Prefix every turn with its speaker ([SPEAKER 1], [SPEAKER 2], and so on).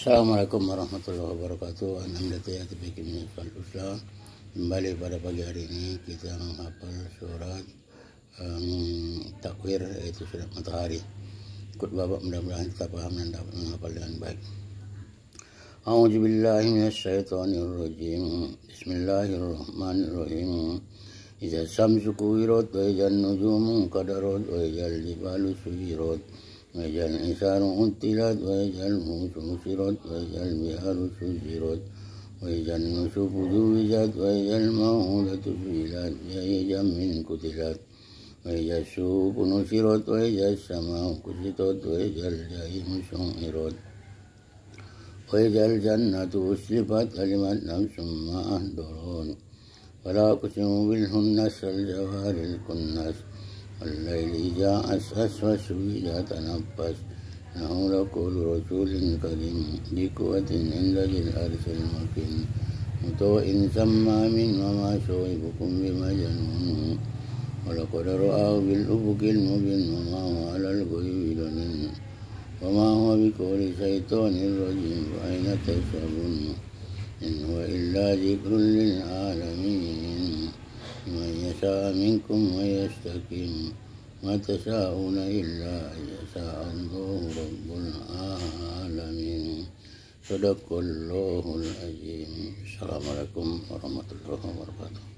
[SPEAKER 1] Assalamualaikum warahmatullahi wabarakatuh. Alhamdulillah kita bikin kembali usaha. Kembali pada pagi hari ini kita menghafal surat um, takwir iaitu surat matahari. Ikut bapak mudah-mudahan kita paham dan dapat menghafal dengan baik. A'udzu billahi minasyaitonir rajim. Bismillahirrahmanirrahim. Idza samsu kuwirat wa idza an-nujumu kadarat wa idza al-jibalu suwirat. ويجعل الإنسان عطلت ويجعل الموت وسرت ويجعل البحار سجرت ويجعل النسوف زوجت ويجعل الموءودة سئلت بأي ذنب قتلت وإذا السوق نصرت وإذا السماء كشطت وإذا الجحيم سعرت وإذا الجنة أسلفت علمت نفس ما أهدرون فلا أقسم بالهنس الجوار الكنس الليل إذا أسأس وسويل تنفس إنه لقول رسول كريم ذي عند ذي الأرث المكين مطوع سما من وما شويبكم بما جنون ولقد رآه بالأفق المبين وما هو على الغيب لنن وما هو بقول شيطان الرجيم فأين تذهبون إن هو إلا ذكر للعالمين يشاء منكم ويستقيم ما تشاءون إلا أن يشاء الله رب العالمين صدق الله العظيم السلام عليكم ورحمة الله وبركاته